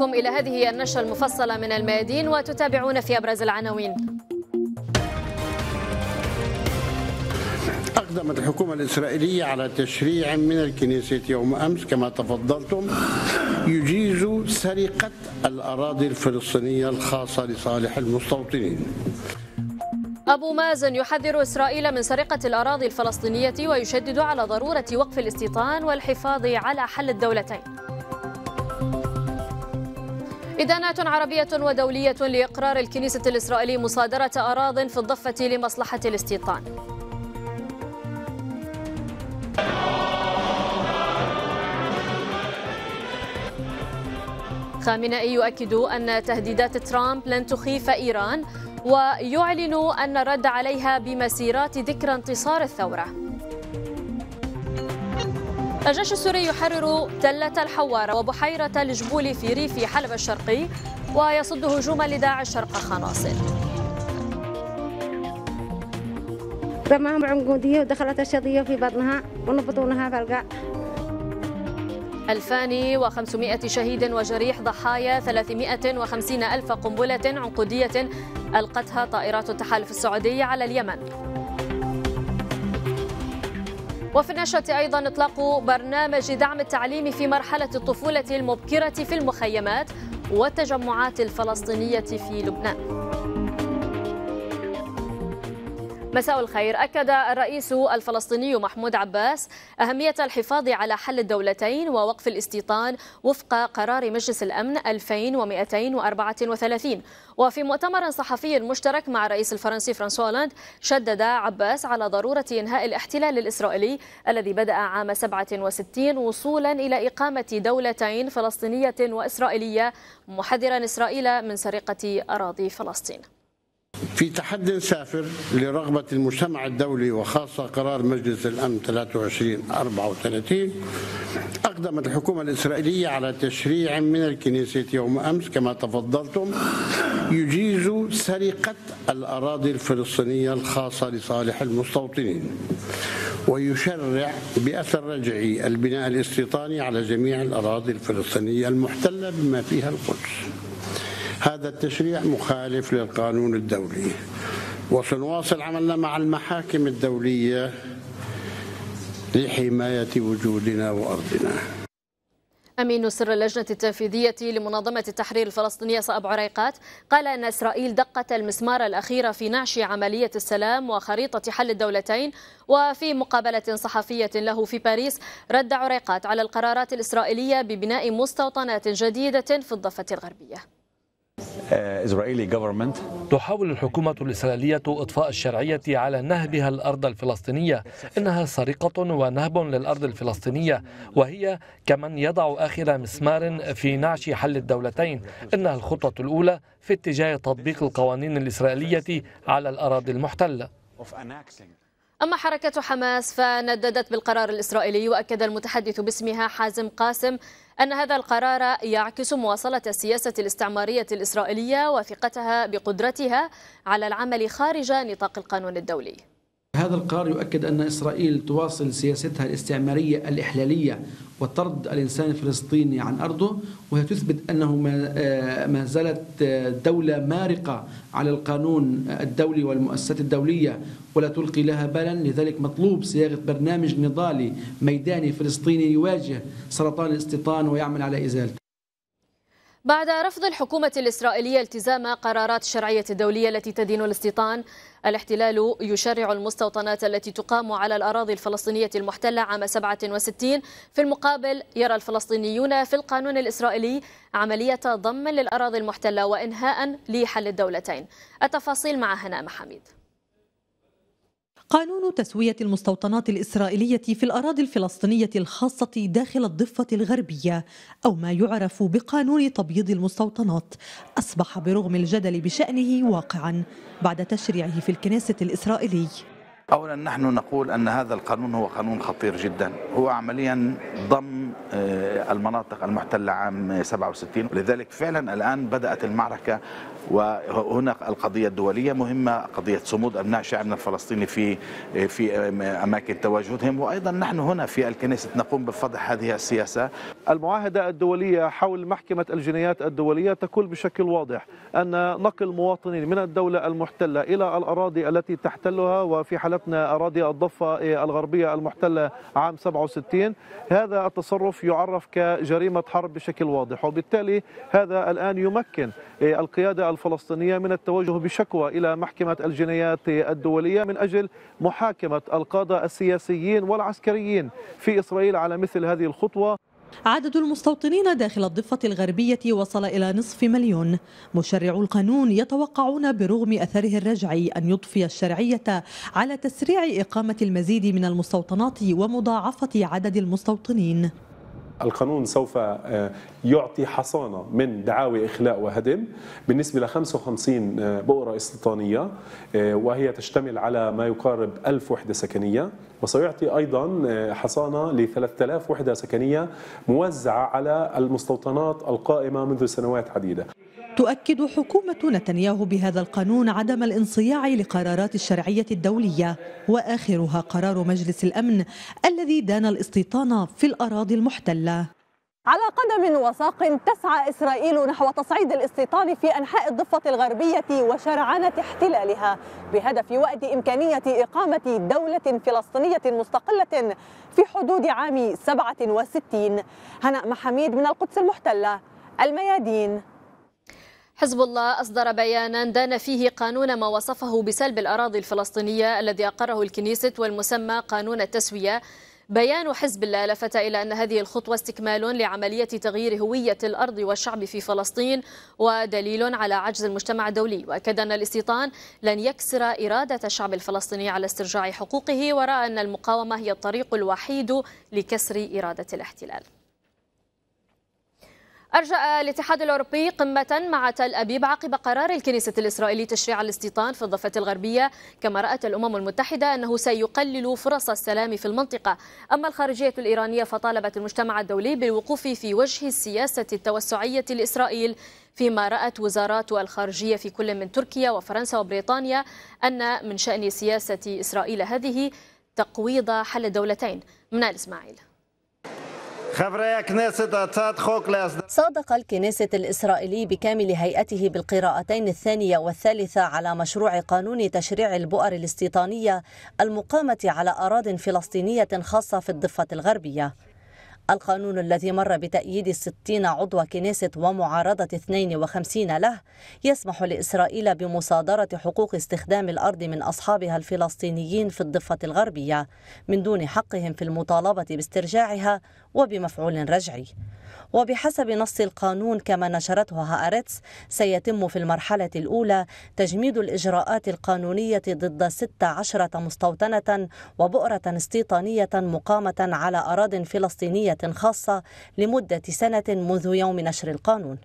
بكم إلى هذه النشرة المفصلة من الميادين وتتابعون في أبرز العناوين أقدمت الحكومة الإسرائيلية على تشريع من الكنيسة يوم أمس كما تفضلتم يجيز سرقة الأراضي الفلسطينية الخاصة لصالح المستوطنين أبو مازن يحذر إسرائيل من سرقة الأراضي الفلسطينية ويشدد على ضرورة وقف الاستيطان والحفاظ على حل الدولتين إدانات عربية ودولية لإقرار الكنيسة الإسرائيلي مصادرة أراض في الضفة لمصلحة الاستيطان خامنئي يؤكد أن تهديدات ترامب لن تخيف إيران ويعلن أن الرد عليها بمسيرات ذكرى انتصار الثورة الجيش السوري يحرر تلة الحوارة وبحيرة الجبول في ريف حلب الشرقي ويصد هجوما لداعش شرق خناصر رماهم عنقودية ودخلت الشظية في بطنها ونبطونها فلقى 2500 شهيد وجريح ضحايا 350 ألف قنبلة عنقودية ألقتها طائرات التحالف السعودي على اليمن وفي النشرة أيضا إطلاق برنامج دعم التعليم في مرحلة الطفولة المبكرة في المخيمات والتجمعات الفلسطينية في لبنان مساء الخير أكد الرئيس الفلسطيني محمود عباس أهمية الحفاظ على حل الدولتين ووقف الاستيطان وفق قرار مجلس الأمن 2234 وفي مؤتمر صحفي مشترك مع الرئيس الفرنسي فرانسوا أولاند شدد عباس على ضرورة إنهاء الاحتلال الإسرائيلي الذي بدأ عام 67 وصولا إلى إقامة دولتين فلسطينية وإسرائيلية محذرا إسرائيل من سرقة أراضي فلسطين في تحد سافر لرغبة المجتمع الدولي وخاصة قرار مجلس الأمن 2334 أقدمت الحكومة الإسرائيلية على تشريع من الكنيسة يوم أمس كما تفضلتم يجيز سرقة الأراضي الفلسطينية الخاصة لصالح المستوطنين ويشرع بأثر رجعي البناء الاستيطاني على جميع الأراضي الفلسطينية المحتلة بما فيها القدس هذا التشريع مخالف للقانون الدولي وسنواصل عملنا مع المحاكم الدولية لحماية وجودنا وأرضنا أمين سر اللجنة التنفيذية لمنظمة التحرير الفلسطينية صأب عريقات قال أن إسرائيل دقت المسمار الأخير في نعش عملية السلام وخريطة حل الدولتين وفي مقابلة صحفية له في باريس رد عريقات على القرارات الإسرائيلية ببناء مستوطنات جديدة في الضفة الغربية آه، تحاول الحكومة الإسرائيلية إطفاء الشرعية على نهبها الأرض الفلسطينية إنها سرقة ونهب للأرض الفلسطينية وهي كمن يضع آخر مسمار في نعش حل الدولتين إنها الخطوة الأولى في اتجاه تطبيق القوانين الإسرائيلية على الأراضي المحتلة أما حركة حماس فنددت بالقرار الإسرائيلي وأكد المتحدث باسمها حازم قاسم أن هذا القرار يعكس مواصلة السياسة الاستعمارية الإسرائيلية وثقتها بقدرتها على العمل خارج نطاق القانون الدولي هذا القرار يؤكد أن إسرائيل تواصل سياستها الاستعمارية الإحلالية وطرد الإنسان الفلسطيني عن أرضه وهي تثبت أنه ما آه، زالت آه، دولة مارقة على القانون الدولي والمؤسسات الدولية ولا تلقي لها بالا لذلك مطلوب صياغة برنامج نضالي ميداني فلسطيني يواجه سرطان الاستيطان ويعمل على إزالته بعد رفض الحكومة الإسرائيلية التزام قرارات الشرعية الدولية التي تدين الاستيطان الاحتلال يشرع المستوطنات التي تقام على الأراضي الفلسطينية المحتلة عام 67 في المقابل يرى الفلسطينيون في القانون الإسرائيلي عملية ضم للأراضي المحتلة وإنهاء لحل الدولتين التفاصيل مع هناء محمد قانون تسوية المستوطنات الإسرائيلية في الأراضي الفلسطينية الخاصة داخل الضفة الغربية أو ما يعرف بقانون تبييض المستوطنات أصبح برغم الجدل بشأنه واقعا بعد تشريعه في الكنيسة الإسرائيلي أولا نحن نقول أن هذا القانون هو قانون خطير جدا هو عمليا ضم آه، المناطق المحتلة عام 67 لذلك فعلا الآن بدأت المعركة وهنا القضية الدولية مهمة قضية صمود أبناء شعبنا الفلسطيني في في أماكن تواجدهم وأيضا نحن هنا في الكنيسة نقوم بفضح هذه السياسة المعاهدة الدولية حول محكمة الجنايات الدولية تقول بشكل واضح أن نقل مواطنين من الدولة المحتلة إلى الأراضي التي تحتلها وفي حالتنا أراضي الضفة الغربية المحتلة عام 67 هذا التصرف يعرف كجريمة حرب بشكل واضح وبالتالي هذا الآن يمكن القيادة الفلسطينية من التوجه بشكوى إلى محكمة الجنايات الدولية من أجل محاكمة القادة السياسيين والعسكريين في إسرائيل على مثل هذه الخطوة عدد المستوطنين داخل الضفة الغربية وصل إلى نصف مليون مشرعو القانون يتوقعون برغم أثره الرجعي أن يضفي الشرعية على تسريع إقامة المزيد من المستوطنات ومضاعفة عدد المستوطنين القانون سوف آه، يعطي حصانة من دعاوى إخلاء وهدم بالنسبة ل 55 آه، بؤرة استيطانية آه، وهي تشتمل على ما يقارب 1000 وحدة سكنية وسيعطي أيضا حصانة ل 3000 وحدة سكنية موزعة على المستوطنات القائمة منذ سنوات عديدة تؤكد حكومة نتنياهو بهذا القانون عدم الانصياع لقرارات الشرعية الدولية وآخرها قرار مجلس الأمن الذي دان الاستيطان في الأراضي المحتلة على قدم وساق تسعى إسرائيل نحو تصعيد الاستيطان في أنحاء الضفة الغربية وشرعنة احتلالها بهدف وأد إمكانية إقامة دولة فلسطينية مستقلة في حدود عام 67 هناء محميد من القدس المحتلة الميادين حزب الله أصدر بيانا دان فيه قانون ما وصفه بسلب الأراضي الفلسطينية الذي أقره الكنيست والمسمى قانون التسوية بيان حزب الله لفت إلى أن هذه الخطوة استكمال لعملية تغيير هوية الأرض والشعب في فلسطين ودليل على عجز المجتمع الدولي وأكد أن الاستيطان لن يكسر إرادة الشعب الفلسطيني على استرجاع حقوقه ورأى أن المقاومة هي الطريق الوحيد لكسر إرادة الاحتلال أرجأ الاتحاد الأوروبي قمة مع تل أبيب عقب قرار الكنيسة الإسرائيلي تشريع الاستيطان في الضفة الغربية كما رأت الأمم المتحدة أنه سيقلل فرص السلام في المنطقة أما الخارجية الإيرانية فطالبت المجتمع الدولي بالوقوف في وجه السياسة التوسعية لإسرائيل فيما رأت وزارات الخارجية في كل من تركيا وفرنسا وبريطانيا أن من شأن سياسة إسرائيل هذه تقويض حل الدولتين منال إسماعيل صادق الكنيست الإسرائيلي بكامل هيئته بالقراءتين الثانية والثالثة على مشروع قانون تشريع البؤر الاستيطانية المقامة على أراض فلسطينية خاصة في الضفة الغربية القانون الذي مر بتأييد 60 عضو كنيست ومعارضة 52 له يسمح لإسرائيل بمصادرة حقوق استخدام الأرض من أصحابها الفلسطينيين في الضفة الغربية من دون حقهم في المطالبة باسترجاعها وبمفعول رجعي وبحسب نص القانون كما نشرته هآرتس سيتم في المرحلة الأولى تجميد الإجراءات القانونية ضد 16 مستوطنة وبؤرة استيطانية مقامة على أراض فلسطينية خاصة لمدة سنة منذ يوم نشر القانون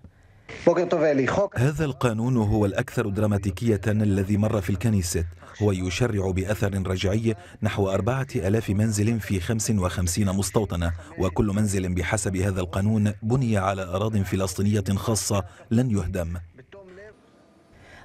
هذا القانون هو الأكثر دراماتيكية الذي مر في الكنيسة هو يشرع بأثر رجعي نحو أربعة ألاف منزل في 55 مستوطنة وكل منزل بحسب هذا القانون بني على أراض فلسطينية خاصة لن يهدم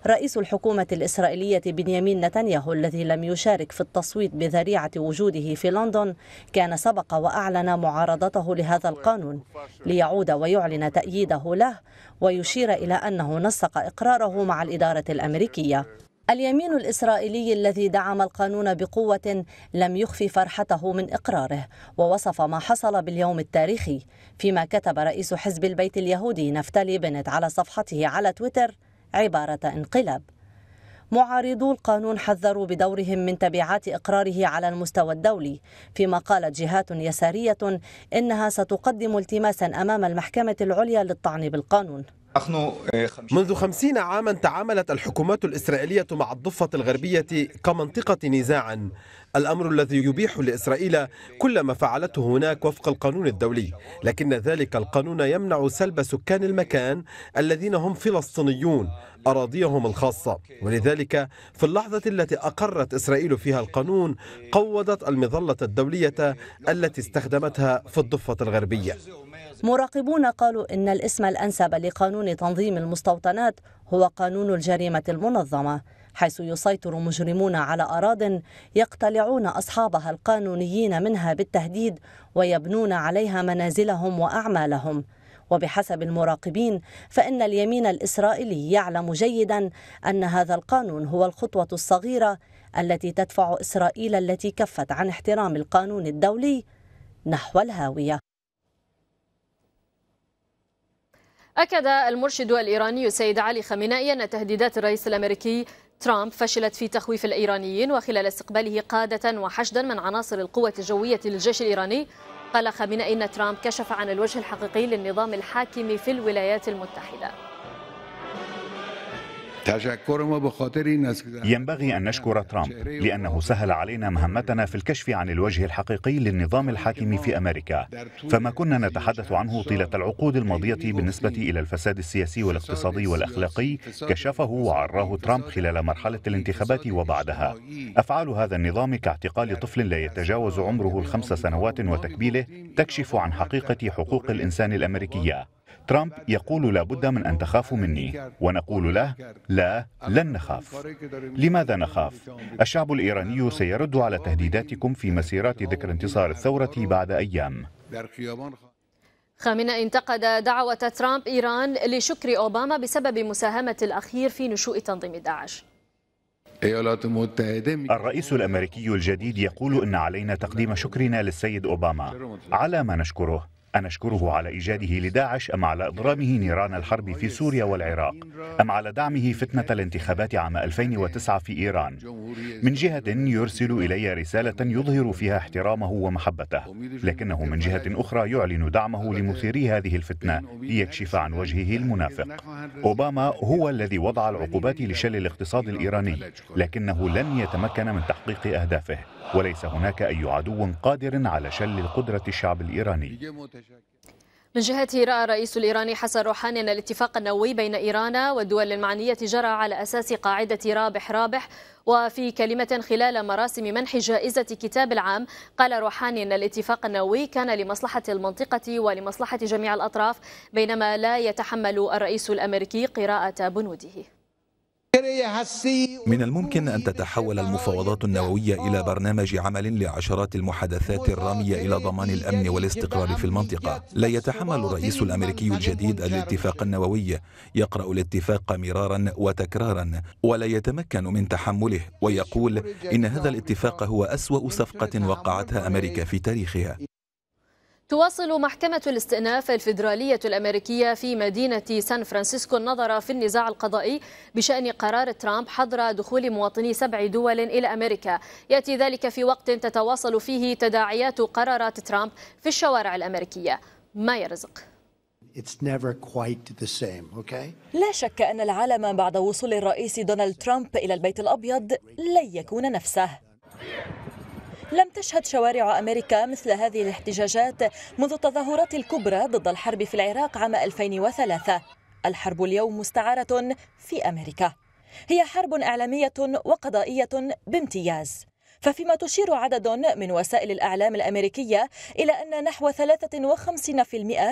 رئيس الحكومة الإسرائيلية بنيامين نتنياهو الذي لم يشارك في التصويت بذريعة وجوده في لندن كان سبق وأعلن معارضته لهذا القانون ليعود ويعلن تأييده له ويشير إلى أنه نسق إقراره مع الإدارة الأمريكية اليمين الإسرائيلي الذي دعم القانون بقوة لم يخفي فرحته من إقراره ووصف ما حصل باليوم التاريخي فيما كتب رئيس حزب البيت اليهودي نفتالي بنت على صفحته على تويتر عبارة انقلاب معارضو القانون حذروا بدورهم من تبعات إقراره على المستوى الدولي فيما قالت جهات يسارية إنها ستقدم التماسا أمام المحكمة العليا للطعن بالقانون آه، منذ خمسين عاما تعاملت الحكومات الإسرائيلية مع الضفة الغربية كمنطقة نزاع الأمر الذي يبيح لإسرائيل كل ما فعلته هناك وفق القانون الدولي لكن ذلك القانون يمنع سلب سكان المكان الذين هم فلسطينيون أراضيهم الخاصة ولذلك في اللحظة التي أقرت إسرائيل فيها القانون قوضت المظلة الدولية التي استخدمتها في الضفة الغربية مراقبون قالوا إن الاسم الأنسب لقانون تنظيم المستوطنات هو قانون الجريمة المنظمة حيث يسيطر مجرمون على أراض يقتلعون أصحابها القانونيين منها بالتهديد ويبنون عليها منازلهم وأعمالهم وبحسب المراقبين فإن اليمين الإسرائيلي يعلم جيدا أن هذا القانون هو الخطوة الصغيرة التي تدفع إسرائيل التي كفت عن احترام القانون الدولي نحو الهاوية أكد المرشد الإيراني سيد علي خامنائي أن تهديدات الرئيس الأمريكي ترامب فشلت في تخويف الإيرانيين وخلال استقباله قادة وحشدا من عناصر القوة الجوية للجيش الإيراني قال خامنئي أن ترامب كشف عن الوجه الحقيقي للنظام الحاكم في الولايات المتحدة ينبغي أن نشكر ترامب لأنه سهل علينا مهمتنا في الكشف عن الوجه الحقيقي للنظام الحاكم في أمريكا فما كنا نتحدث عنه طيلة العقود الماضية بالنسبة إلى الفساد السياسي والاقتصادي والأخلاقي كشفه وعراه ترامب خلال مرحلة الانتخابات وبعدها أفعال هذا النظام كاعتقال طفل لا يتجاوز عمره الخمس سنوات وتكبيله تكشف عن حقيقة حقوق الإنسان الأمريكية ترامب يقول لابد من أن تخافوا مني ونقول له لا لن نخاف لماذا نخاف؟ الشعب الإيراني سيرد على تهديداتكم في مسيرات ذكر انتصار الثورة بعد أيام خامنة انتقد دعوة ترامب إيران لشكر أوباما بسبب مساهمة الأخير في نشوء تنظيم داعش الرئيس الأمريكي الجديد يقول إن علينا تقديم شكرنا للسيد أوباما على ما نشكره أنا أشكره على إيجاده لداعش أم على إضرامه نيران الحرب في سوريا والعراق أم على دعمه فتنة الانتخابات عام 2009 في إيران من جهة يرسل إلي رسالة يظهر فيها احترامه ومحبته لكنه من جهة أخرى يعلن دعمه لمثيري هذه الفتنة ليكشف عن وجهه المنافق أوباما هو الذي وضع العقوبات لشل الاقتصاد الإيراني لكنه لن يتمكن من تحقيق أهدافه وليس هناك أي عدو قادر على شل قدرة الشعب الإيراني من جهته رأى الرئيس الإيراني حسن روحاني أن الاتفاق النووي بين إيران والدول المعنية جرى على أساس قاعدة رابح رابح وفي كلمة خلال مراسم منح جائزة كتاب العام قال روحاني أن الاتفاق النووي كان لمصلحة المنطقة ولمصلحة جميع الأطراف بينما لا يتحمل الرئيس الأمريكي قراءة بنوده من الممكن أن تتحول المفاوضات النووية إلى برنامج عمل لعشرات المحادثات الرامية إلى ضمان الأمن والاستقرار في المنطقة لا يتحمل الرئيس الأمريكي الجديد الاتفاق النووي يقرأ الاتفاق مرارا وتكرارا ولا يتمكن من تحمله ويقول إن هذا الاتفاق هو أسوأ صفقة وقعتها أمريكا في تاريخها تواصل محكمة الاستئناف الفيدرالية الأمريكية في مدينة سان فرانسيسكو النظر في النزاع القضائي بشأن قرار ترامب حظر دخول مواطني سبع دول إلى أمريكا يأتي ذلك في وقت تتواصل فيه تداعيات قرارات ترامب في الشوارع الأمريكية ما يرزق It's never quite the same, okay? لا شك أن العالم بعد وصول الرئيس دونالد ترامب إلى البيت الأبيض لن يكون نفسه لم تشهد شوارع أمريكا مثل هذه الاحتجاجات منذ التظاهرات الكبرى ضد الحرب في العراق عام 2003 الحرب اليوم مستعارة في أمريكا هي حرب إعلامية وقضائية بامتياز ففيما تشير عدد من وسائل الإعلام الأمريكية إلى أن نحو 53%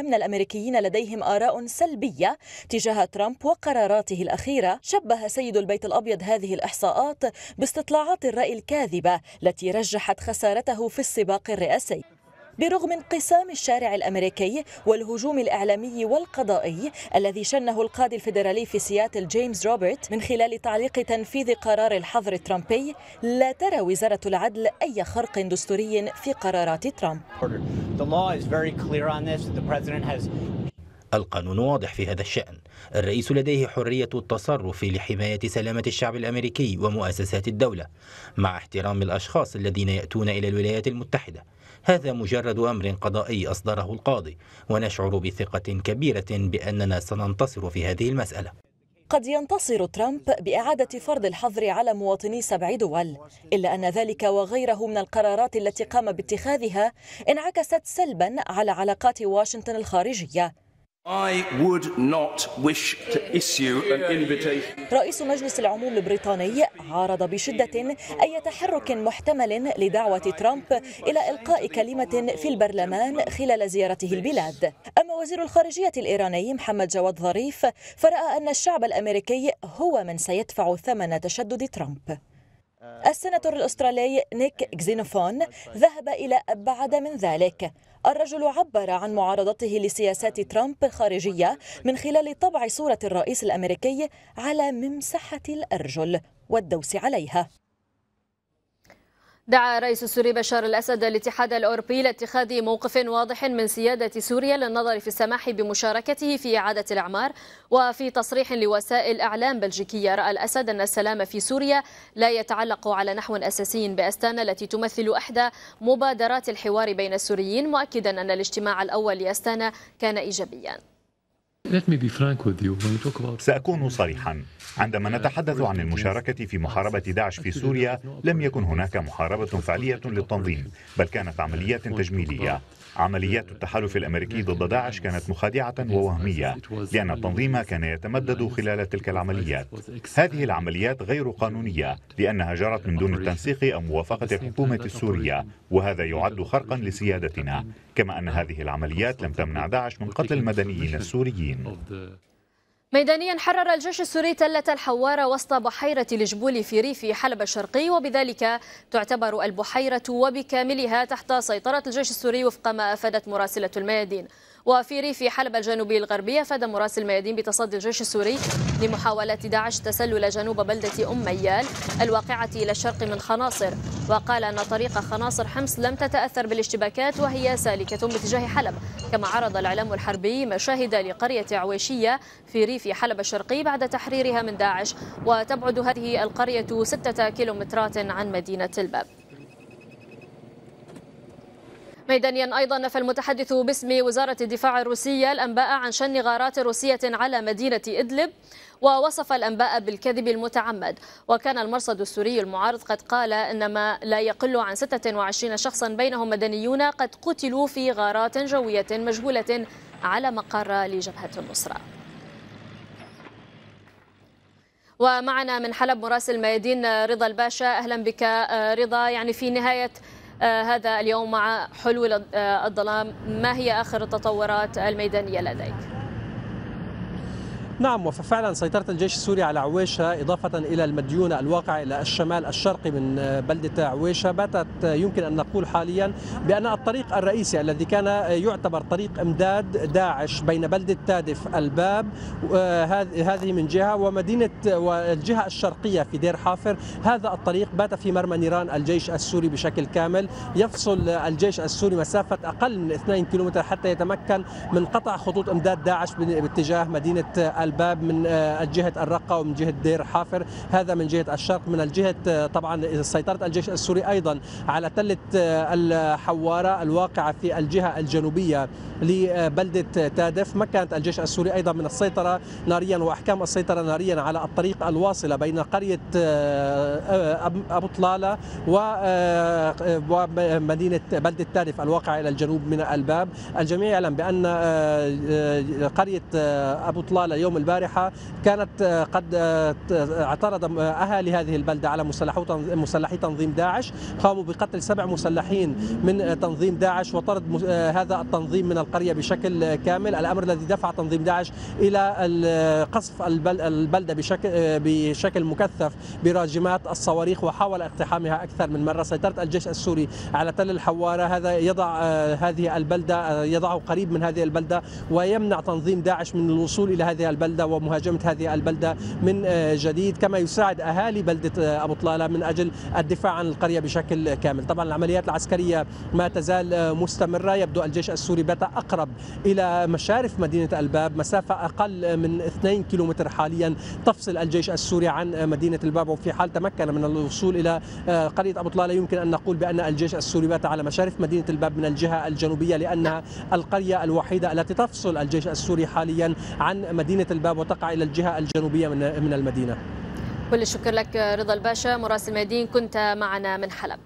من الأمريكيين لديهم آراء سلبية تجاه ترامب وقراراته الأخيرة شبه سيد البيت الأبيض هذه الإحصاءات باستطلاعات الرأي الكاذبة التي رجحت خسارته في السباق الرئاسي برغم انقسام الشارع الأمريكي والهجوم الإعلامي والقضائي الذي شنه القاضي الفيدرالي في سياتل جيمس روبرت من خلال تعليق تنفيذ قرار الحظر الترامبي لا ترى وزارة العدل أي خرق دستوري في قرارات ترامب القانون واضح في هذا الشأن الرئيس لديه حرية التصرف لحماية سلامة الشعب الأمريكي ومؤسسات الدولة مع احترام الأشخاص الذين يأتون إلى الولايات المتحدة هذا مجرد أمر قضائي أصدره القاضي ونشعر بثقة كبيرة بأننا سننتصر في هذه المسألة قد ينتصر ترامب بإعادة فرض الحظر على مواطني سبع دول إلا أن ذلك وغيره من القرارات التي قام باتخاذها انعكست سلبا على علاقات واشنطن الخارجية I would not wish to issue an invitation. رئيس مجلس العموم البريطاني عارض بشدة أي تحرك محتمل لدعوة ترامب إلى إلقاء كلمة في البرلمان خلال زيارته البلاد أما وزير الخارجية الإيراني محمد جواد ظريف فرأى أن الشعب الأمريكي هو من سيدفع ثمن تشدد ترامب السناتور الأسترالي نيك كزينوفون ذهب إلى أبعد من ذلك الرجل عبر عن معارضته لسياسات ترامب الخارجية من خلال طبع صورة الرئيس الأمريكي على ممسحة الأرجل والدوس عليها دعا الرئيس السوري بشار الأسد الاتحاد الأوروبي لاتخاذ موقف واضح من سيادة سوريا للنظر في السماح بمشاركته في إعادة الأعمار وفي تصريح لوسائل إعلام بلجيكية رأى الأسد أن السلام في سوريا لا يتعلق على نحو أساسي بأستانا التي تمثل إحدى مبادرات الحوار بين السوريين مؤكدا أن الاجتماع الأول لأستانا كان إيجابيا سأكون صريحا عندما نتحدث عن المشاركة في محاربة داعش في سوريا لم يكن هناك محاربة فعلية للتنظيم بل كانت عمليات تجميلية عمليات التحالف الأمريكي ضد داعش كانت مخادعة ووهمية لأن التنظيم كان يتمدد خلال تلك العمليات هذه العمليات غير قانونية لأنها جرت من دون التنسيق أو موافقة الحكومة السورية وهذا يعد خرقا لسيادتنا كما أن هذه العمليات لم تمنع داعش من قتل المدنيين السوريين ميدانيا حرر الجيش السوري تلة الحوارة وسط بحيرة الجبول في ريف حلب الشرقي وبذلك تعتبر البحيرة وبكاملها تحت سيطرة الجيش السوري وفق ما أفادت مراسلة الميادين وفي ريف حلب الجنوبي الغربي افاد مراسل ميادين بتصدي الجيش السوري لمحاولات داعش تسلل جنوب بلدة أم ميال الواقعة إلى الشرق من خناصر وقال أن طريق خناصر حمص لم تتأثر بالاشتباكات وهي سالكة باتجاه حلب كما عرض الإعلام الحربي مشاهد لقرية عويشية في ريف حلب الشرقي بعد تحريرها من داعش وتبعد هذه القرية ستة كيلومترات عن مدينة الباب ميدانيا أيضا نفى المتحدث باسم وزارة الدفاع الروسية الأنباء عن شن غارات روسية على مدينة إدلب ووصف الأنباء بالكذب المتعمد وكان المرصد السوري المعارض قد قال إن ما لا يقل عن 26 شخصا بينهم مدنيون قد قتلوا في غارات جوية مجهولة على مقر لجبهة النصرة ومعنا من حلب مراسل ميادين رضا الباشا أهلا بك آه، رضا يعني في نهاية آه، هذا اليوم مع حلول آه، الظلام ما هي آخر التطورات الميدانية لديك؟ نعم وفعلا سيطرة الجيش السوري على عويشة إضافة إلى المديونة الواقع إلى الشمال الشرقي من بلدة عويشة باتت يمكن أن نقول حاليا بأن الطريق الرئيسي الذي كان يعتبر طريق إمداد داعش بين بلدة تادف الباب آه، هذه من جهة ومدينة والجهة الشرقية في دير حافر هذا الطريق بات في مرمى نيران الجيش السوري بشكل كامل يفصل الجيش السوري مسافة أقل من 2 كيلومتر حتى يتمكن من قطع خطوط إمداد داعش باتجاه مدينة الباب من آه، جهه الرقه ومن جهه دير حافر هذا من جهه الشرق من الجهه آه، طبعا سيطره الجيش السوري ايضا على تله آه، الحواره الواقعه في الجهه الجنوبيه لبلده تادف مكنت الجيش السوري ايضا من السيطره ناريا واحكام السيطره ناريا على الطريق الواصله بين قريه ابو طلاله ومدينه بلده تادف الواقعه الى الجنوب من الباب الجميع يعلم بان قريه ابو طلاله يوم البارحة كانت آه، قد آه، آه، اعترض أهالي هذه البلدة على مسلحي تنظيم داعش قاموا بقتل سبع مسلحين من تنظيم داعش وطرد هذا التنظيم من القرية بشكل كامل الأمر الذي دفع تنظيم داعش إلى قصف البلدة بشكل, بشكل مكثف براجمات الصواريخ وحاول اقتحامها أكثر من مرة سيطرة الجيش السوري على تل الحوارة هذا يضع هذه البلدة يضعه قريب من هذه البلدة ويمنع تنظيم داعش من الوصول إلى هذه البلدة البلدة ومهاجمة هذه البلدة من آه، جديد كما يساعد أهالي بلدة آه، أبو طلالة من أجل الدفاع عن القرية بشكل كامل طبعا العمليات العسكرية ما تزال آه، مستمرة يبدو الجيش السوري بات أقرب إلى مشارف مدينة الباب مسافة أقل من 2 كيلومتر حاليا تفصل الجيش السوري عن مدينة الباب وفي حال تمكن من الوصول إلى قرية أبو طلالة يمكن أن نقول بأن الجيش السوري بات على مشارف مدينة الباب من الجهة الجنوبية لأنها القرية الوحيدة التي تفصل الجيش السوري حاليا عن مدينة الباب وتقع إلى الجهة الجنوبية من المدينة كل الشكر لك رضا الباشا مراسل مدين كنت معنا من حلب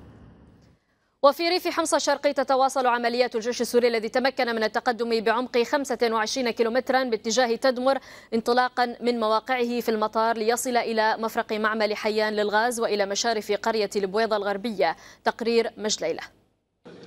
وفي ريف حمص الشرقي تتواصل عمليات الجيش السوري الذي تمكن من التقدم بعمق 25 كيلومترا باتجاه تدمر انطلاقا من مواقعه في المطار ليصل إلى مفرق معمل حيان للغاز وإلى مشارف قرية البويضة الغربية تقرير مجليله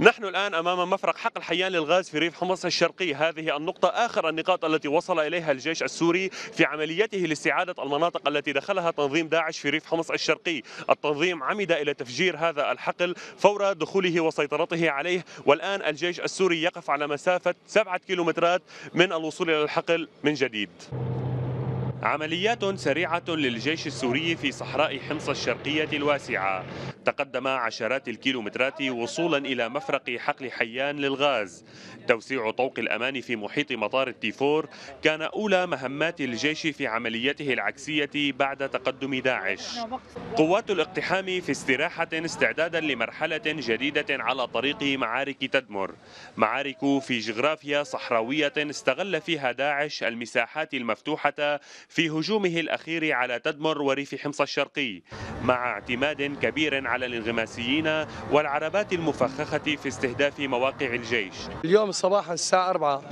نحن الآن أمام مفرق حقل حيان للغاز في ريف حمص الشرقي هذه النقطة آخر النقاط التي وصل إليها الجيش السوري في عمليته لاستعادة المناطق التي دخلها تنظيم داعش في ريف حمص الشرقي التنظيم عمد إلى تفجير هذا الحقل فور دخوله وسيطرته عليه والآن الجيش السوري يقف على مسافة سبعة كيلومترات من الوصول إلى الحقل من جديد عمليات سريعة للجيش السوري في صحراء حمص الشرقية الواسعة تقدم عشرات الكيلومترات وصولا إلى مفرق حقل حيان للغاز توسيع طوق الأمان في محيط مطار التيفور كان أولى مهمات الجيش في عمليته العكسية بعد تقدم داعش قوات الاقتحام في استراحة استعدادا لمرحلة جديدة على طريق معارك تدمر معارك في جغرافيا صحراوية استغل فيها داعش المساحات المفتوحة في هجومه الأخير على تدمر وريف حمص الشرقي مع اعتماد كبير على الانغماسيين والعربات المفخخة في استهداف مواقع الجيش اليوم صباحا الساعة 4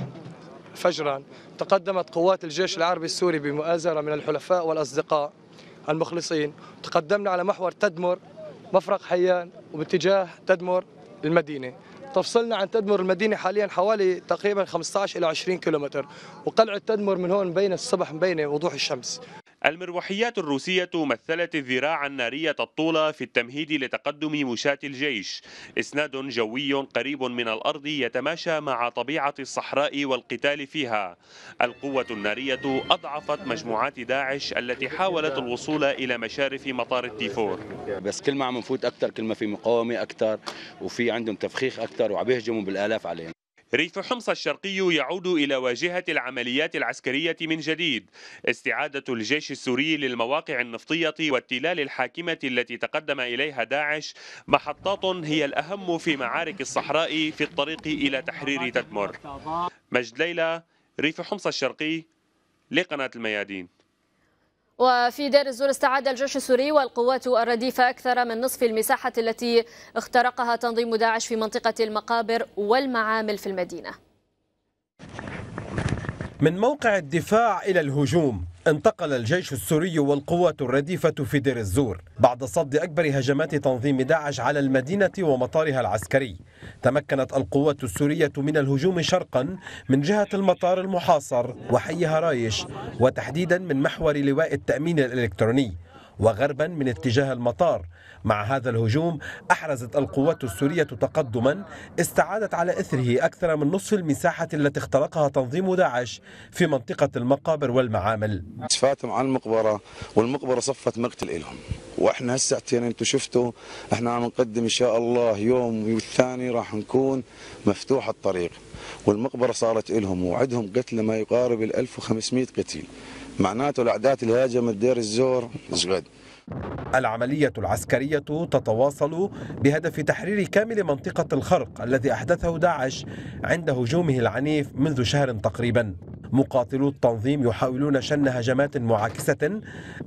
فجرا تقدمت قوات الجيش العربي السوري بمؤازرة من الحلفاء والأصدقاء المخلصين تقدمنا على محور تدمر مفرق حيان وباتجاه تدمر المدينة تفصلنا عن تدمر المدينة حاليا حوالي تقريبا 15 إلى 20 كيلومتر وقلعة تدمر من هون مبينة الصبح مبينة وضوح الشمس المروحيات الروسية مثلت الذراع النارية الطولة في التمهيد لتقدم مشاة الجيش إسناد جوي قريب من الأرض يتماشى مع طبيعة الصحراء والقتال فيها القوة النارية أضعفت مجموعات داعش التي حاولت الوصول إلى مشارف مطار التيفور بس كل ما عم نفوت أكثر كل ما في مقاومة أكثر وفي عندهم تفخيخ أكثر وعم يهجموا بالآلاف علينا ريف حمص الشرقي يعود إلى واجهة العمليات العسكرية من جديد استعادة الجيش السوري للمواقع النفطية والتلال الحاكمة التي تقدم إليها داعش محطات هي الأهم في معارك الصحراء في الطريق إلى تحرير تدمر مجد ليلى ريف حمص الشرقي لقناة الميادين وفي دير الزور استعاد الجيش السوري والقوات الرديفة أكثر من نصف المساحة التي اخترقها تنظيم داعش في منطقة المقابر والمعامل في المدينة من موقع الدفاع إلى الهجوم انتقل الجيش السوري والقوات الرديفة في دير الزور بعد صد أكبر هجمات تنظيم داعش على المدينة ومطارها العسكري تمكنت القوات السورية من الهجوم شرقا من جهة المطار المحاصر وحي هرايش وتحديدا من محور لواء التأمين الإلكتروني وغربا من اتجاه المطار مع هذا الهجوم أحرزت القوات السورية تقدما استعادت على إثره أكثر من نصف المساحة التي اخترقها تنظيم داعش في منطقة المقابر والمعامل فاتهم على المقبرة والمقبرة صفت مقتل إلهم واحنا هالساعتين يعني انتم شفتوا احنا عم نقدم ان شاء الله يوم والثاني راح نكون مفتوح الطريق والمقبرة صارت إلهم وعدهم قتل ما يقارب ال 1500 قتيل معناته الأعداد اللي هاجمت دير الزور زغد العملية العسكرية تتواصل بهدف تحرير كامل منطقة الخرق الذي أحدثه داعش عند هجومه العنيف منذ شهر تقريبا مقاتلو التنظيم يحاولون شن هجمات معاكسة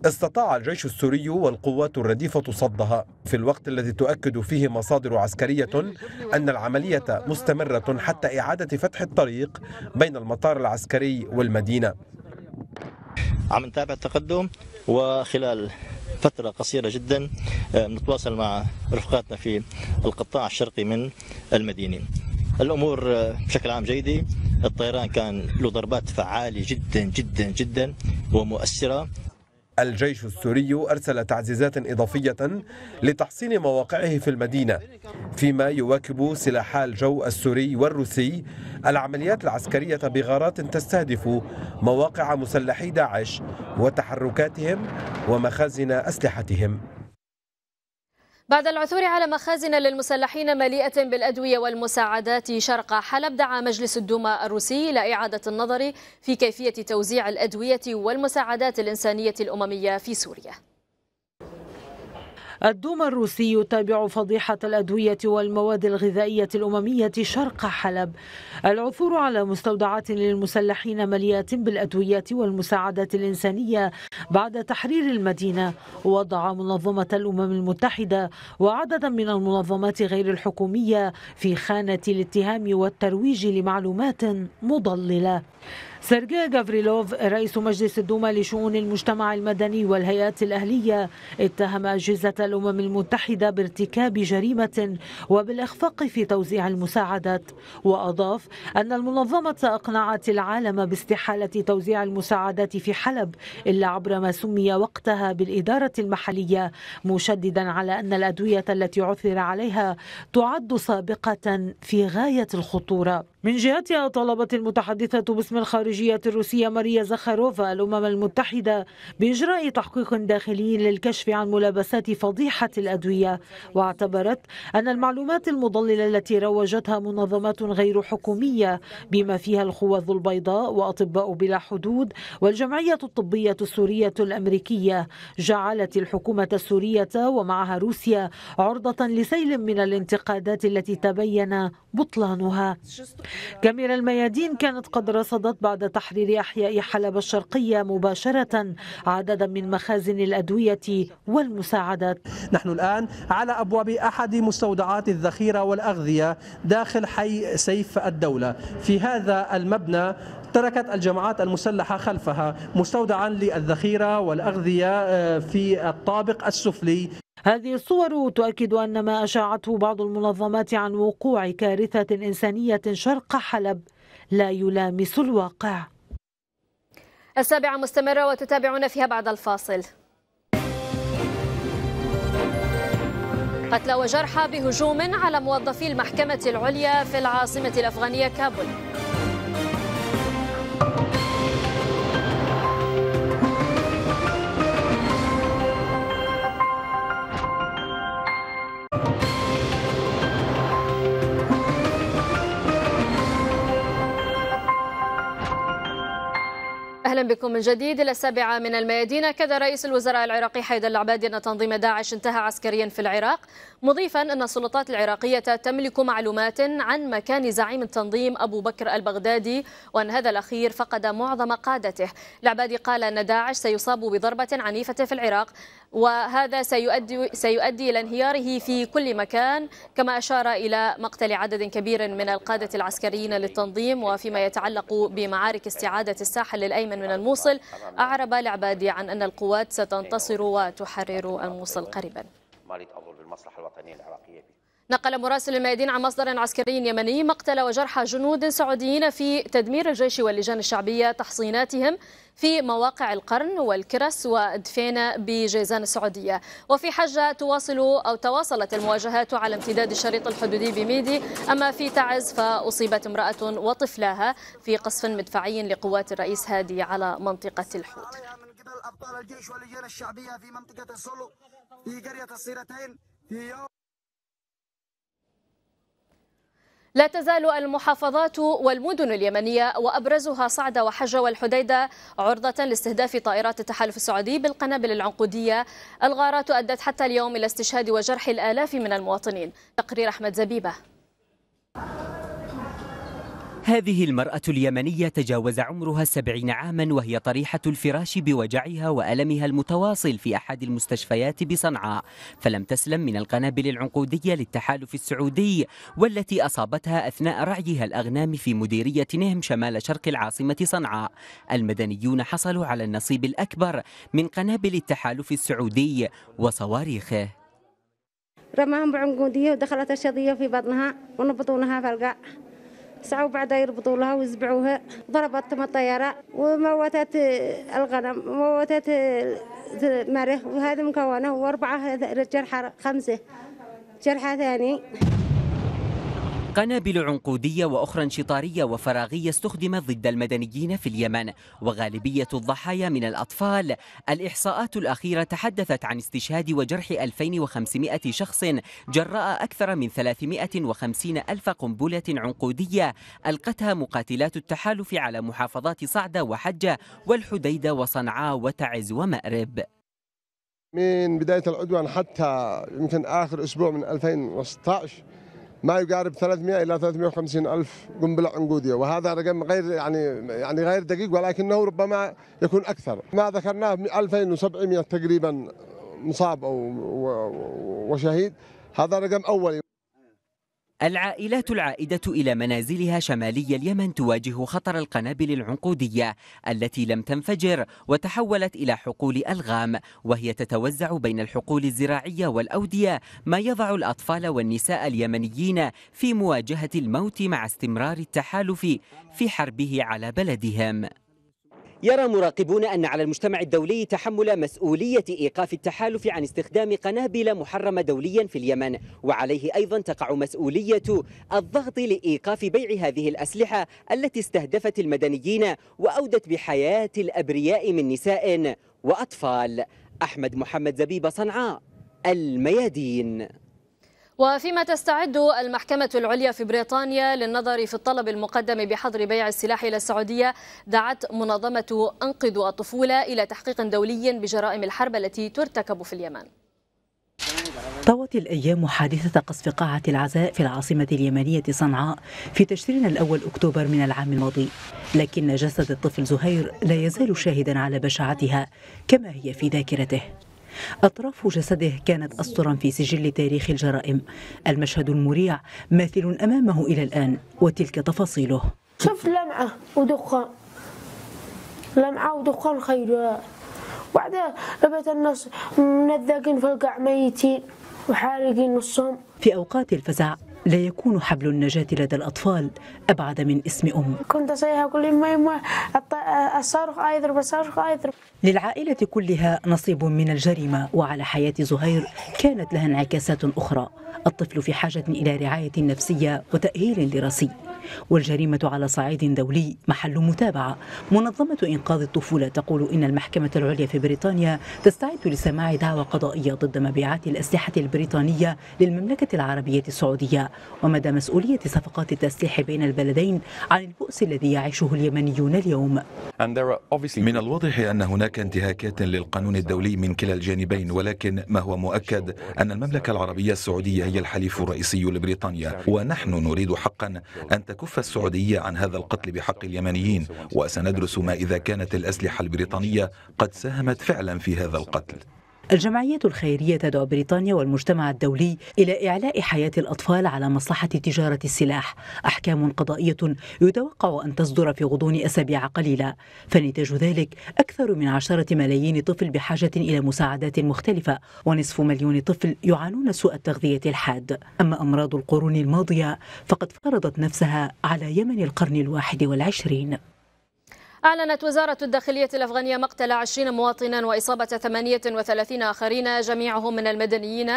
استطاع الجيش السوري والقوات الرديفة صدها في الوقت الذي تؤكد فيه مصادر عسكرية أن العملية مستمرة حتى إعادة فتح الطريق بين المطار العسكري والمدينة عم نتابع التقدم وخلال فترة قصيرة جدا آه، نتواصل مع رفقاتنا في القطاع الشرقي من المدينة الأمور آه، بشكل عام جيدة الطيران كان له ضربات فعالة جدا جدا جدا ومؤثرة الجيش السوري أرسل تعزيزات إضافية لتحصين مواقعه في المدينة فيما يواكب سلاحا الجو السوري والروسي العمليات العسكرية بغارات تستهدف مواقع مسلحي داعش وتحركاتهم ومخازن أسلحتهم بعد العثور على مخازن للمسلحين مليئة بالأدوية والمساعدات شرق حلب دعا مجلس الدوما الروسي إلى إعادة النظر في كيفية توزيع الأدوية والمساعدات الإنسانية الأممية في سوريا الدوما الروسي يتابع فضيحة الأدوية والمواد الغذائية الأممية شرق حلب العثور على مستودعات للمسلحين مليئة بالأدوية والمساعدات الإنسانية بعد تحرير المدينة وضع منظمة الأمم المتحدة وعددا من المنظمات غير الحكومية في خانة الاتهام والترويج لمعلومات مضللة سيرجي جافريلوف رئيس مجلس الدوما لشؤون المجتمع المدني والهيئات الأهلية اتهم أجهزة الأمم المتحدة بارتكاب جريمة وبالإخفاق في توزيع المساعدات وأضاف أن المنظمة أقنعت العالم باستحالة توزيع المساعدات في حلب إلا عبر ما سمي وقتها بالإدارة المحلية مشددا على أن الأدوية التي عثر عليها تعد سابقة في غاية الخطورة من جهتها طالبت المتحدثة باسم الخارجية الروسية ماريا زخاروفا الأمم المتحدة بإجراء تحقيق داخلي للكشف عن ملابسات فضيحة الأدوية واعتبرت أن المعلومات المضللة التي روجتها منظمات غير حكومية بما فيها الخوذ البيضاء وأطباء بلا حدود والجمعية الطبية السورية الأمريكية جعلت الحكومة السورية ومعها روسيا عرضة لسيل من الانتقادات التي تبين بطلانها جمير الميادين كانت قد رصدت بعد تحرير أحياء حلب الشرقية مباشرة عددا من مخازن الأدوية والمساعدات نحن الآن على أبواب أحد مستودعات الذخيرة والأغذية داخل حي سيف الدولة في هذا المبنى تركت الجماعات المسلحة خلفها مستودعا للذخيرة والأغذية آه، في الطابق السفلي هذه الصور تؤكد أن ما أشاعته بعض المنظمات عن وقوع كارثة إنسانية شرق حلب لا يلامس الواقع السابعة مستمرة وتتابعون فيها بعد الفاصل قتلى وجرحى بهجوم على موظفي المحكمة العليا في العاصمة الأفغانية كابول أهلا بكم من جديد إلى السابعة من الميادين أكد رئيس الوزراء العراقي حيدر العبادي أن تنظيم داعش انتهى عسكريا في العراق مضيفا أن السلطات العراقية تملك معلومات عن مكان زعيم التنظيم أبو بكر البغدادي وأن هذا الأخير فقد معظم قادته العبادي قال أن داعش سيصاب بضربة عنيفة في العراق وهذا سيؤدي, سيؤدي إلى انهياره في كل مكان كما أشار إلى مقتل عدد كبير من القادة العسكريين للتنظيم وفيما يتعلق بمعارك استعادة الساحل الأيمن من الموصل أعرب العبادي عن أن القوات ستنتصر وتحرر الموصل قريباً الاستثماري تأمر بالمصلحة الوطنية العراقية به نقل مراسل الميادين عن مصدر عسكري يمني مقتل وجرح جنود سعوديين في تدمير الجيش واللجان الشعبية تحصيناتهم في مواقع القرن والكرس ودفينة بجيزان السعودية وفي حجة تواصل أو تواصلت المواجهات على امتداد الشريط الحدودي بميدي أما في تعز فأصيبت امرأة وطفلاها في قصف مدفعي لقوات الرئيس هادي على منطقة الحوت الجيش واللجان الشعبية في منطقة السلو في في يوم لا تزال المحافظات والمدن اليمنية وأبرزها صعدة وحجة والحديدة عرضة لاستهداف طائرات التحالف السعودي بالقنابل العنقودية الغارات أدت حتى اليوم إلى استشهاد وجرح الآلاف من المواطنين تقرير أحمد زبيبة هذه المرأة اليمنية تجاوز عمرها السبعين عاما وهي طريحة الفراش بوجعها وألمها المتواصل في أحد المستشفيات بصنعاء فلم تسلم من القنابل العنقودية للتحالف السعودي والتي أصابتها أثناء رعيها الأغنام في مديرية نهم شمال شرق العاصمة صنعاء المدنيون حصلوا على النصيب الأكبر من قنابل التحالف السعودي وصواريخه رماهم بعنقودية ودخلت الشظية في بطنها ونبطونها فلقاء ساعة وبعدها يربطوا لها ويزبعوها ضربت الطيارة وموتت الغنم وموتت مره وهذا مكونه واربعة رجال خمسة جرحى ثاني قنابل عنقودية وأخرى انشطارية وفراغية استخدمت ضد المدنيين في اليمن وغالبية الضحايا من الأطفال الإحصاءات الأخيرة تحدثت عن استشهاد وجرح 2500 شخص جراء أكثر من 350 ألف قنبلة عنقودية ألقتها مقاتلات التحالف على محافظات صعدة وحجة والحديدة وصنعاء وتعز ومأرب من بداية العدوان حتى يمكن آخر أسبوع من 2016 ما يقارب 300 الى 350 الف قنبله عنقوديه وهذا رقم غير يعني يعني غير دقيق ولكنه ربما يكون اكثر ما ذكرناه 2700 تقريبا مصاب او وشهيد هذا رقم اولي العائلات العائدة إلى منازلها شمالي اليمن تواجه خطر القنابل العنقودية التي لم تنفجر وتحولت إلى حقول ألغام وهي تتوزع بين الحقول الزراعية والأودية ما يضع الأطفال والنساء اليمنيين في مواجهة الموت مع استمرار التحالف في حربه على بلدهم يرى مراقبون أن على المجتمع الدولي تحمل مسؤولية إيقاف التحالف عن استخدام قنابل محرمة دوليا في اليمن وعليه أيضا تقع مسؤولية الضغط لإيقاف بيع هذه الأسلحة التي استهدفت المدنيين وأودت بحياة الأبرياء من نساء وأطفال أحمد محمد زبيب صنعاء الميادين وفيما تستعد المحكمة العليا في بريطانيا للنظر في الطلب المقدم بحظر بيع السلاح إلى السعودية دعت منظمة أنقذ الطفولة إلى تحقيق دولي بجرائم الحرب التي ترتكب في اليمن طوت الأيام حادثة قصف قاعة العزاء في العاصمة اليمنية صنعاء في تشرين الأول أكتوبر من العام الماضي لكن جسد الطفل زهير لا يزال شاهدا على بشاعتها كما هي في ذاكرته أطراف جسده كانت أسطرا في سجل تاريخ الجرائم المشهد المريع ماثل أمامه إلى الآن وتلك تفاصيله شوف لمعة ودخان لمعة ودخان خير وبعدها لبت الناس منذقين في القاع ميتين وحارقين نصهم في أوقات الفزع لا يكون حبل النجاة لدى الأطفال أبعد من اسم أم كنت صيحة كل ما يما الصاروخ أيضرب الصاروخ للعائلة كلها نصيب من الجريمة وعلى حياة زهير كانت لها انعكاسات أخرى الطفل في حاجة إلى رعاية نفسية وتأهيل دراسي والجريمة على صعيد دولي محل متابعة منظمة إنقاذ الطفولة تقول إن المحكمة العليا في بريطانيا تستعد لسماع دعوى قضائية ضد مبيعات الأسلحة البريطانية للمملكة العربية السعودية ومدى مسؤولية صفقات التسليح بين البلدين عن البؤس الذي يعيشه اليمنيون اليوم من الواضح أن هناك انتهاكات للقانون الدولي من كلا الجانبين ولكن ما هو مؤكد أن المملكة العربية السعودية هي الحليف الرئيسي لبريطانيا ونحن نريد حقا أن تكون تكف السعودية عن هذا القتل بحق اليمنيين وسندرس ما إذا كانت الأسلحة البريطانية قد ساهمت فعلا في هذا القتل الجمعية الخيرية تدعو بريطانيا والمجتمع الدولي إلى إعلاء حياة الأطفال على مصلحة تجارة السلاح أحكام قضائية يتوقع أن تصدر في غضون أسابيع قليلة فنتاج ذلك أكثر من عشرة ملايين طفل بحاجة إلى مساعدات مختلفة ونصف مليون طفل يعانون سوء التغذية الحاد أما أمراض القرون الماضية فقد فرضت نفسها على يمن القرن الواحد والعشرين أعلنت وزارة الداخلية الأفغانية مقتل 20 مواطنا وإصابة 38 آخرين جميعهم من المدنيين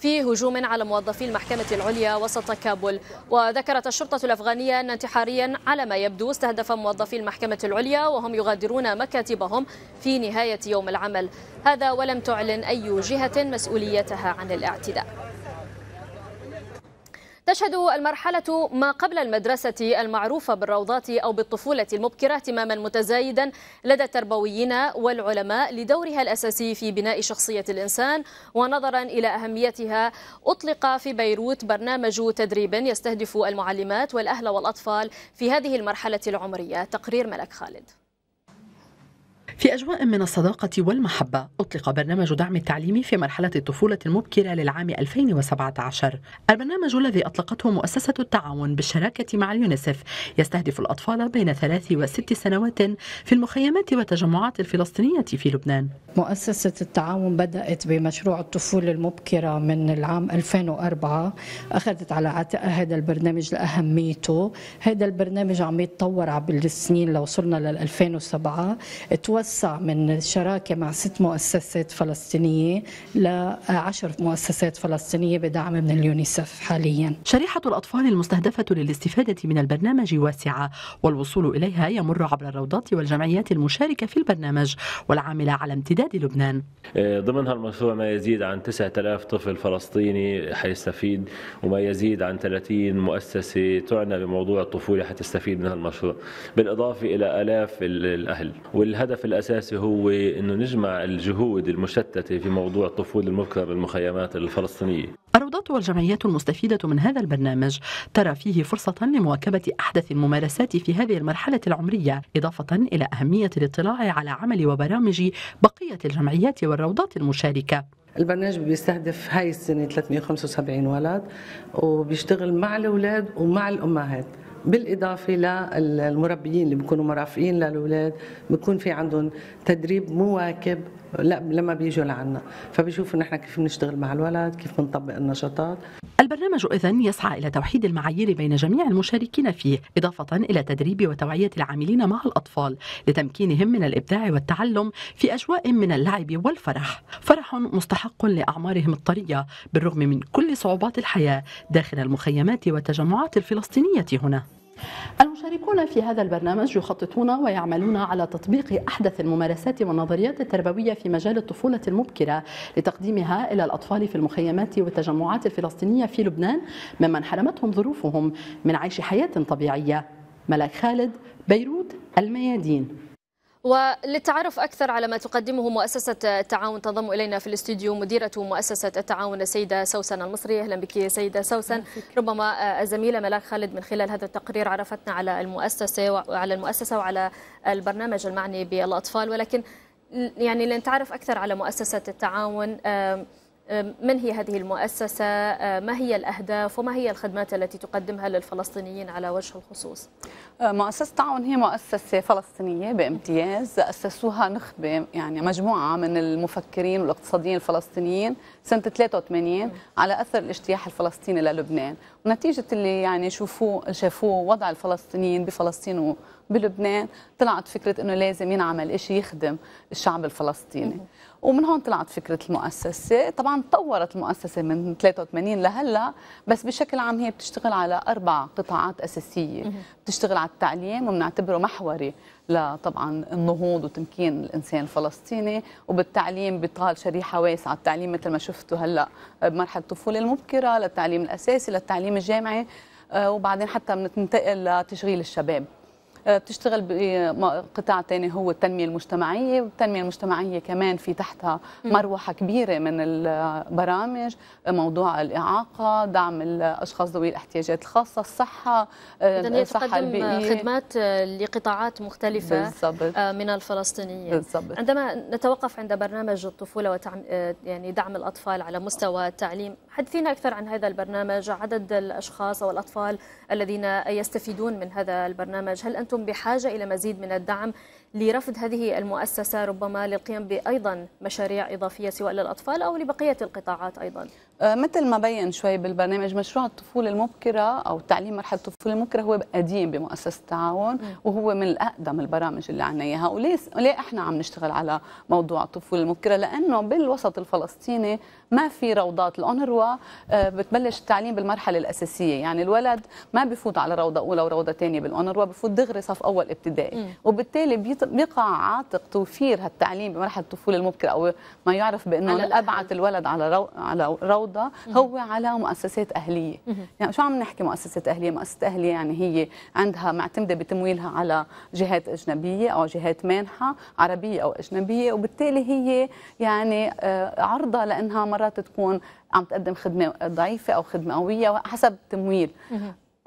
في هجوم على موظفي المحكمة العليا وسط كابول وذكرت الشرطة الأفغانية أن انتحاريا على ما يبدو استهدف موظفي المحكمة العليا وهم يغادرون مكاتبهم في نهاية يوم العمل هذا ولم تعلن أي جهة مسؤوليتها عن الاعتداء تشهد المرحلة ما قبل المدرسة المعروفة بالروضات أو بالطفولة المبكرة اهتماما متزايدا لدى التربويين والعلماء لدورها الأساسي في بناء شخصية الإنسان ونظرا إلى أهميتها أطلق في بيروت برنامج تدريب يستهدف المعلمات والأهل والأطفال في هذه المرحلة العمرية تقرير ملك خالد في أجواء من الصداقة والمحبة أطلق برنامج دعم التعليم في مرحلة الطفولة المبكرة للعام 2017 البرنامج الذي أطلقته مؤسسة التعاون بالشراكة مع اليونسف يستهدف الأطفال بين ثلاث وست سنوات في المخيمات والتجمعات الفلسطينية في لبنان مؤسسة التعاون بدأت بمشروع الطفولة المبكرة من العام 2004 أخذت على عاتقها هذا البرنامج لأهميته هذا البرنامج عم يتطور عبر السنين لوصلنا لل 2007 توسع من الشراكة مع ست مؤسسات فلسطينية لعشر مؤسسات فلسطينية بدعم من اليونيسف حاليا شريحة الأطفال المستهدفة للاستفادة من البرنامج واسعة والوصول إليها يمر عبر الروضات والجمعيات المشاركة في البرنامج والعاملة على امتداد لبنان آه، ضمن هالمشروع ما يزيد عن 9000 طفل فلسطيني حيستفيد وما يزيد عن 30 مؤسسة تعنى بموضوع الطفولة حتستفيد من هالمشروع بالإضافة إلى آلاف الأهل والهدف الأساسي هو أنه نجمع الجهود المشتتة في موضوع الطفولة المبكرة بالمخيمات الفلسطينية الروضات والجمعيات المستفيدة من هذا البرنامج ترى فيه فرصة لمواكبة أحدث الممارسات في هذه المرحلة العمرية إضافة إلى أهمية الاطلاع على عمل وبرامج بقية الجمعيات والروضات المشاركة البرنامج بيستهدف هاي السنة 375 ولد وبيشتغل مع الأولاد ومع الأمهات بالاضافه للمربيين اللي بيكونوا مرافقين للاولاد بيكون في عندهم تدريب مواكب لا لما بيجوا لعنا فبيشوفوا نحن كيف بنشتغل مع الولد كيف بنطبق النشاطات البرنامج إذا يسعى إلى توحيد المعايير بين جميع المشاركين فيه إضافة إلى تدريب وتوعية العاملين مع الأطفال لتمكينهم من الإبداع والتعلم في أجواء من اللعب والفرح فرح مستحق لأعمارهم الطرية بالرغم من كل صعوبات الحياة داخل المخيمات والتجمعات الفلسطينية هنا المشاركون في هذا البرنامج يخططون ويعملون على تطبيق أحدث الممارسات والنظريات التربوية في مجال الطفولة المبكرة لتقديمها إلى الأطفال في المخيمات والتجمعات الفلسطينية في لبنان ممن حرمتهم ظروفهم من عيش حياة طبيعية ملاك خالد بيروت الميادين وللتعرف أكثر على ما تقدمه مؤسسة التعاون تنضم إلينا في الاستديو مديرة مؤسسة التعاون السيدة سوسن المصرية أهلا بك يا سيدة سوسن ربما آه، الزميلة ملاك خالد من خلال هذا التقرير عرفتنا على المؤسسة وعلى المؤسسة وعلى البرنامج المعني بالأطفال ولكن يعني لنتعرف أكثر على مؤسسة التعاون من هي هذه المؤسسة ما هي الأهداف وما هي الخدمات التي تقدمها للفلسطينيين على وجه الخصوص أه، مؤسسة تعاون هي مؤسسة فلسطينية بامتياز أسسوها نخبة يعني مجموعة من المفكرين والاقتصاديين الفلسطينيين سنة 83 على أثر الاجتياح الفلسطيني للبنان ونتيجة اللي يعني شوفوه شافوه وضع الفلسطينيين بفلسطين بلبنان طلعت فكرة أنه لازم ينعمل إشي يخدم الشعب الفلسطيني ومن هون طلعت فكره المؤسسه طبعا تطورت المؤسسه من 83 لهلا بس بشكل عام هي بتشتغل على اربع قطاعات اساسيه بتشتغل على التعليم وبنعتبره محوري لطبعا النهوض وتمكين الانسان الفلسطيني وبالتعليم بطال شريحه واسعه التعليم مثل ما شفتوا هلا بمرحله الطفوله المبكره للتعليم الاساسي للتعليم الجامعي آه، وبعدين حتى بننتقل لتشغيل الشباب بتشتغل بقطاع إيه، ثاني هو التنميه المجتمعيه والتنميه المجتمعيه كمان في تحتها مروحه كبيره من البرامج موضوع الاعاقه دعم الاشخاص ذوي الاحتياجات الخاصه الصحه آه، الصحه البيئيه خدمات لقطاعات مختلفه بالزبط. آه، من الفلسطينيين بالزبط. عندما نتوقف عند برنامج الطفوله وتعم... آه، يعني دعم الاطفال على مستوى التعليم حدثينا أكثر عن هذا البرنامج عدد الأشخاص أو الأطفال الذين يستفيدون من هذا البرنامج هل أنتم بحاجة إلى مزيد من الدعم لرفض هذه المؤسسة ربما للقيام بأيضا مشاريع إضافية سواء للأطفال أو لبقية القطاعات أيضا أه، مثل ما بين شوي بالبرنامج مشروع الطفولة المبكرة أو تعليم مرحلة الطفولة المبكرة هو قديم بمؤسسة التعاون وهو من أقدم البرامج اللي عنا إياها وليه إحنا عم نشتغل على موضوع الطفولة المبكرة لأنه بالوسط الفلسطيني ما في روضات الأونروا آه، بتبلش التعليم بالمرحلة الأساسية يعني الولد ما بفوت على روضة أولى وروضة ثانية بالأونروا بفوت دغري صف أول ابتدائي وبالتالي بيقع عاتق توفير هالتعليم بمرحلة الطفولة المبكرة أو ما يعرف بأنه أبعت الولد على رو... على روضة هو على مؤسسات أهلية يعني شو عم نحكي مؤسسات أهلية مؤسسات أهلية يعني هي عندها معتمدة بتمويلها على جهات أجنبية أو جهات مانحة عربية أو أجنبية وبالتالي هي يعني آه، عرضة لأنها مرة مرات تكون عم تقدم خدمه ضعيفه او خدمه قويه حسب التمويل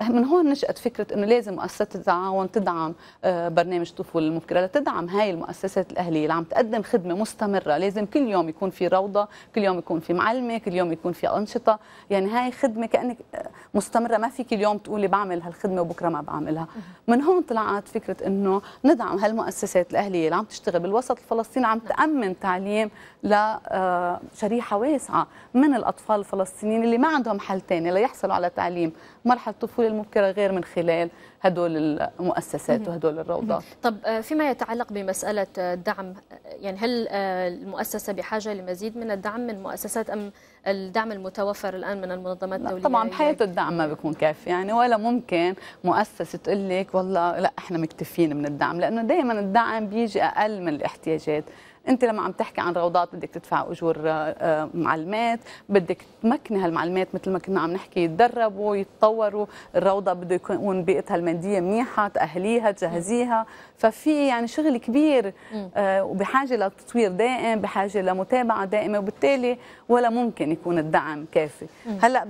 من هون نشأت فكرة أنه لازم مؤسسة التعاون تدعم آه، برنامج طفولة المبكرة لتدعم هاي المؤسسات الأهلية اللي عم تقدم خدمة مستمرة لازم كل يوم يكون في روضة كل يوم يكون في معلمة كل يوم يكون في أنشطة يعني هاي خدمة كأنك آه، مستمرة ما فيك اليوم تقولي بعمل هالخدمة وبكرة ما بعملها من هون طلعت فكرة أنه ندعم هالمؤسسات الأهلية اللي عم تشتغل بالوسط الفلسطيني عم نعم. تأمن تعليم لشريحة آه، واسعة من الأطفال الفلسطينيين اللي ما عندهم حل تاني ليحصلوا على تعليم مرحله الطفوله المبكره غير من خلال هدول المؤسسات وهدول الروضات طب آه، فيما يتعلق بمساله الدعم آه، يعني هل آه، المؤسسه بحاجه لمزيد من الدعم من مؤسسات ام الدعم المتوفر الان من المنظمات الدوليه طبعا بحياه الدعم ما بيكون كافي يعني ولا ممكن مؤسسه تقول لك والله لا احنا مكتفين من الدعم لانه دائما الدعم بيجي اقل من الاحتياجات انت لما عم تحكي عن روضات بدك تدفع اجور آه، آه، معلمات بدك تمكن هالمعلمات مثل ما كنا عم نحكي يتدربوا يتطوروا الروضه بده يكون بيئتها الماديه منيحه تاهليها تجهزيها ففي يعني شغل كبير آه، وبحاجه لتطوير دائم بحاجه لمتابعه دائمه وبالتالي ولا ممكن يكون الدعم كافي هلا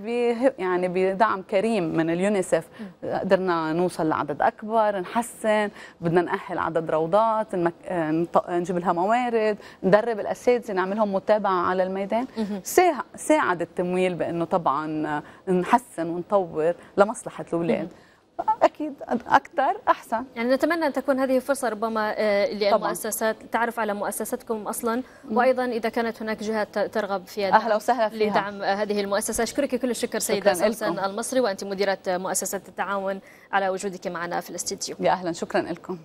يعني بدعم كريم من اليونيسف قدرنا نوصل لعدد اكبر نحسن بدنا ناهل عدد روضات نجيب لها موارد الاولاد ندرب الاساتذه نعمل لهم متابعه على الميدان ساعد التمويل بانه طبعا نحسن ونطور لمصلحه الاولاد اكيد اكثر احسن يعني نتمنى ان تكون هذه فرصه ربما آه، للمؤسسات تعرف على مؤسستكم اصلا وايضا اذا كانت هناك جهات ترغب في اهلا وسهلا فيها لدعم هذه المؤسسه اشكرك كل الشكر سيده سوسن المصري وانت مديره مؤسسه التعاون على وجودك معنا في الاستديو يا اهلا شكرا لكم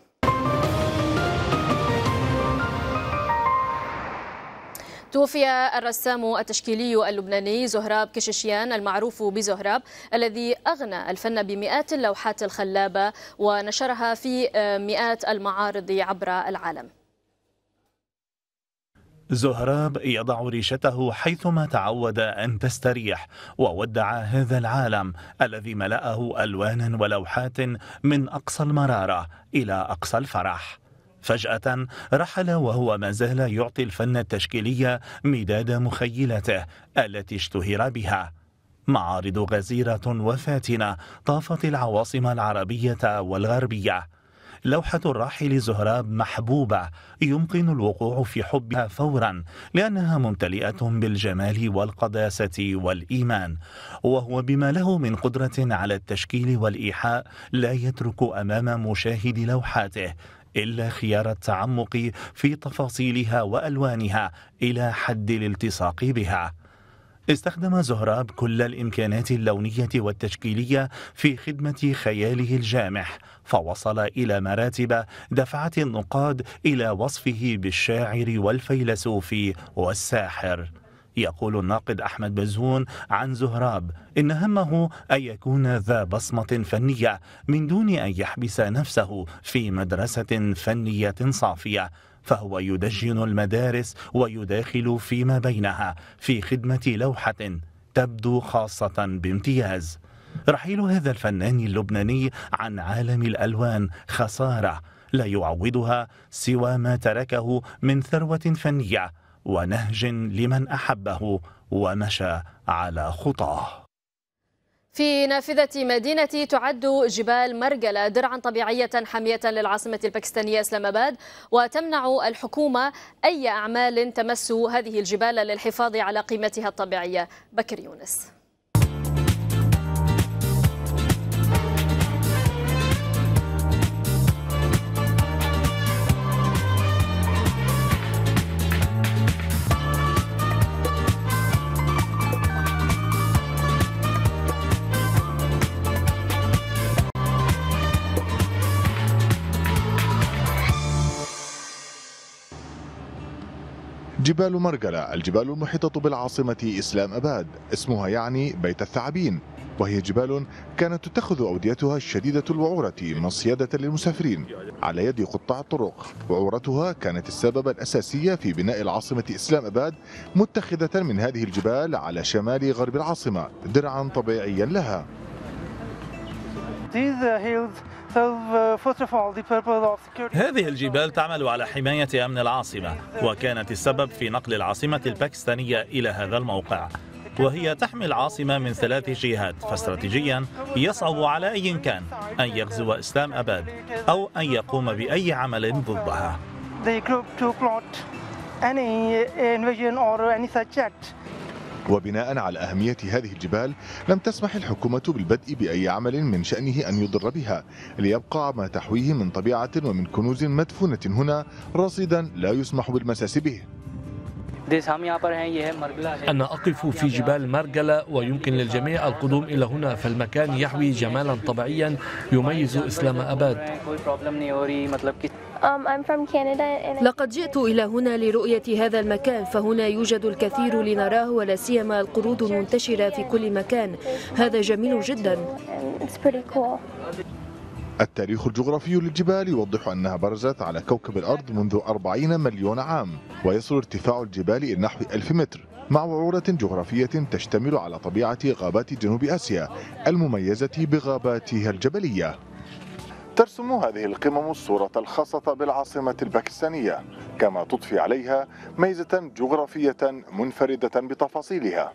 توفي الرسام التشكيلي اللبناني زهراب كششيان المعروف بزهراب الذي أغنى الفن بمئات اللوحات الخلابة ونشرها في آه، مئات المعارض عبر العالم زهراب يضع ريشته حيثما تعود أن تستريح وودع هذا العالم الذي ملأه ألوانا ولوحات من أقصى المرارة إلى أقصى الفرح فجأة رحل وهو ما زال يعطي الفن التشكيلي مداد مخيلته التي اشتهر بها معارض غزيرة وفاتنة طافت العواصم العربية والغربية لوحة الراحل زهراب محبوبة يمكن الوقوع في حبها فورا لأنها ممتلئة بالجمال والقداسة والإيمان وهو بما له من قدرة على التشكيل والإيحاء لا يترك أمام مشاهد لوحاته إلا خيار التعمق في تفاصيلها وألوانها إلى حد الالتصاق بها استخدم زهراب كل الإمكانات اللونية والتشكيلية في خدمة خياله الجامح فوصل إلى مراتب دفعت النقاد إلى وصفه بالشاعر والفيلسوف والساحر يقول الناقد أحمد بزون عن زهراب إن همه أن يكون ذا بصمة فنية من دون أن يحبس نفسه في مدرسة فنية صافية فهو يدجن المدارس ويداخل فيما بينها في خدمة لوحة تبدو خاصة بامتياز رحيل هذا الفنان اللبناني عن عالم الألوان خسارة لا يعوضها سوى ما تركه من ثروة فنية ونهج لمن احبه ومشى على خطاه في نافذة مدينة تعد جبال مرجلة درعا طبيعية حامية للعاصمة الباكستانية اسلام اباد وتمنع الحكومة اي اعمال تمس هذه الجبال للحفاظ على قيمتها الطبيعية بكر يونس جبال مرقلة الجبال المحيطة بالعاصمة إسلام أباد اسمها يعني بيت الثعابين وهي جبال كانت تتخذ أوديتها الشديدة الوعورة مصيادة للمسافرين على يد قطاع الطرق وعورتها كانت السبب الأساسي في بناء العاصمة إسلام أباد متخذة من هذه الجبال على شمال غرب العاصمة درعا طبيعيا لها These hills هذه الجبال تعمل على حماية أمن العاصمة وكانت السبب في نقل العاصمة الباكستانية إلى هذا الموقع وهي تحمي العاصمة من ثلاث جهات فاستراتيجيا يصعب على أي كان أن يغزو إسلام أباد أو أن يقوم بأي عمل ضدها. They group to plot any invasion or any such act. وبناء على أهمية هذه الجبال لم تسمح الحكومة بالبدء بأي عمل من شأنه أن يضر بها ليبقى ما تحويه من طبيعة ومن كنوز مدفونة هنا رصيدا لا يسمح بالمساس به أنا أقف في جبال مرجلة ويمكن للجميع القدوم إلى هنا فالمكان يحوي جمالا طبيعيا يميز إسلام أباد um, لقد جئت إلى هنا لرؤية هذا المكان فهنا يوجد الكثير لنراه ولا سيما القرود المنتشرة في كل مكان هذا جميل جدا التاريخ الجغرافي للجبال يوضح أنها برزت على كوكب الأرض منذ 40 مليون عام ويصل ارتفاع الجبال إلى نحو 1000 متر مع وعورة جغرافية تشتمل على طبيعة غابات جنوب آسيا المميزة بغاباتها الجبلية ترسم هذه القمم الصورة الخاصة بالعاصمة الباكستانية كما تضفي عليها ميزة جغرافية منفردة بتفاصيلها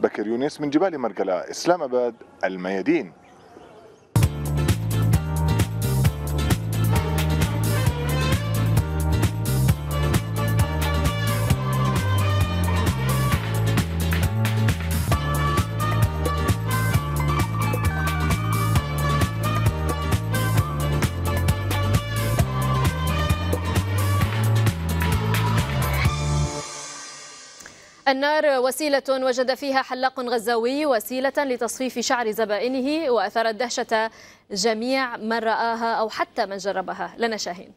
بكر يونس من جبال مرقلة إسلام أباد الميادين النار وسيلة وجد فيها حلاق غزاوي وسيلة لتصفيف شعر زبائنه وأثارت دهشة جميع من رآها أو حتى من جربها لنا شاهين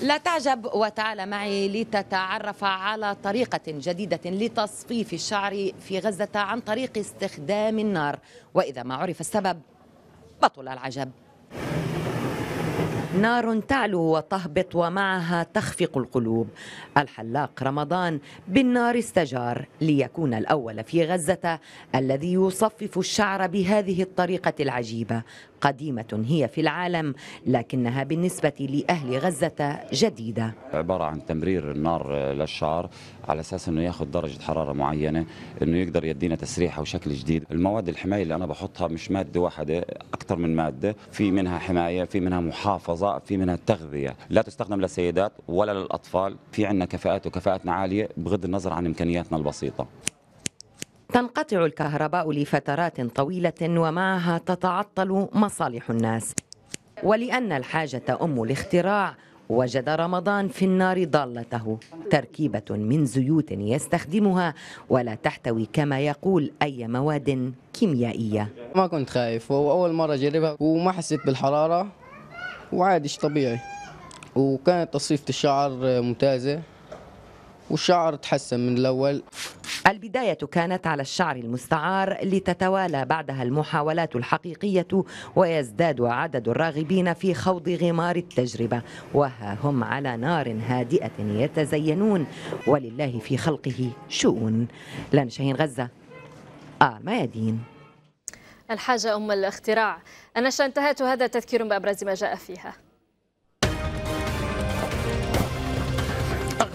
لا تعجب وتعال معي لتتعرف على طريقة جديدة لتصفيف الشعر في غزة عن طريق استخدام النار وإذا ما عرف السبب بطل العجب نار تعلو وتهبط ومعها تخفق القلوب الحلاق رمضان بالنار استجار ليكون الأول في غزة الذي يصفف الشعر بهذه الطريقة العجيبة قديمة هي في العالم لكنها بالنسبة لأهل غزة جديدة عبارة عن تمرير النار للشعر على أساس أنه ياخذ درجة حرارة معينة أنه يقدر يدينا تسريحة وشكل جديد المواد الحماية اللي أنا بحطها مش مادة واحدة أكثر من مادة في منها حماية في منها محافظة في منها تغذية لا تستخدم للسيدات ولا للأطفال في عندنا كفاءات وكفاءاتنا عالية بغض النظر عن إمكانياتنا البسيطة تنقطع الكهرباء لفترات طويلة ومعها تتعطل مصالح الناس ولأن الحاجة أم الاختراع وجد رمضان في النار ضالته تركيبة من زيوت يستخدمها ولا تحتوي كما يقول أي مواد كيميائية ما كنت خايف هو أول مرة أجربها وما حسيت بالحرارة وعادي طبيعي وكانت تصفيفة الشعر ممتازة والشعر تحسن من الأول البداية كانت على الشعر المستعار لتتوالى بعدها المحاولات الحقيقية ويزداد عدد الراغبين في خوض غمار التجربة وها هم على نار هادئة يتزينون ولله في خلقه شؤون لان شاهين غزة آه ميادين الحاجة أم الاختراع أنا انتهت هذا تذكير بأبرز ما جاء فيها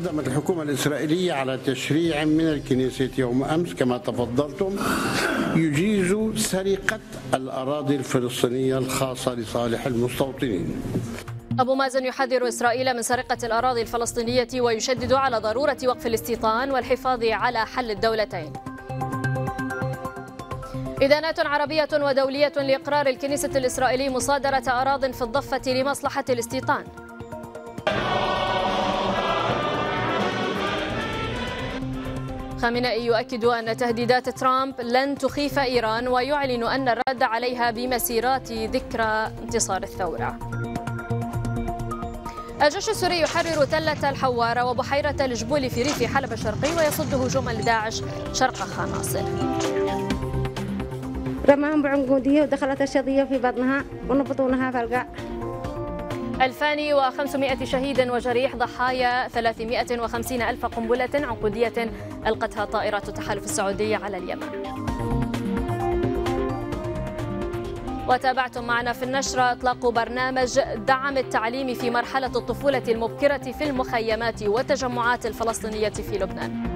أقدمت الحكومة الإسرائيلية على تشريع من الكنيسة يوم أمس كما تفضلتم يجيز سرقة الأراضي الفلسطينية الخاصة لصالح المستوطنين أبو مازن يحذر إسرائيل من سرقة الأراضي الفلسطينية ويشدد على ضرورة وقف الاستيطان والحفاظ على حل الدولتين إدانات عربية ودولية لإقرار الكنيسة الإسرائيلي مصادرة أراض في الضفة لمصلحة الاستيطان خامنئي يؤكد أن تهديدات ترامب لن تخيف إيران ويعلن أن الرد عليها بمسيرات ذكرى انتصار الثورة الجيش السوري يحرر تلة الحوارة وبحيرة الجبول في ريف حلب الشرقي ويصد هجوم لداعش شرق خاناصر رماهم بعنقودية ودخلت الشظية في بطنها ونبطونها فرقع 2500 شهيد وجريح ضحايا 350 ألف قنبلة عنقودية ألقتها طائرات التحالف السعودي على اليمن وتابعتم معنا في النشرة إطلاق برنامج دعم التعليم في مرحلة الطفولة المبكرة في المخيمات والتجمعات الفلسطينية في لبنان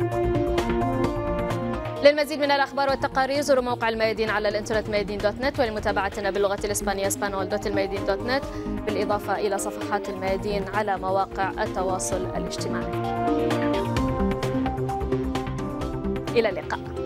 للمزيد من الأخبار والتقارير زوروا موقع الميادين على الإنترنت ميادين دوت نت ولمتابعتنا باللغة الإسبانية اسبانول دوت الميادين دوت نت بالإضافة إلى صفحات الميادين على مواقع التواصل الاجتماعي إلى اللقاء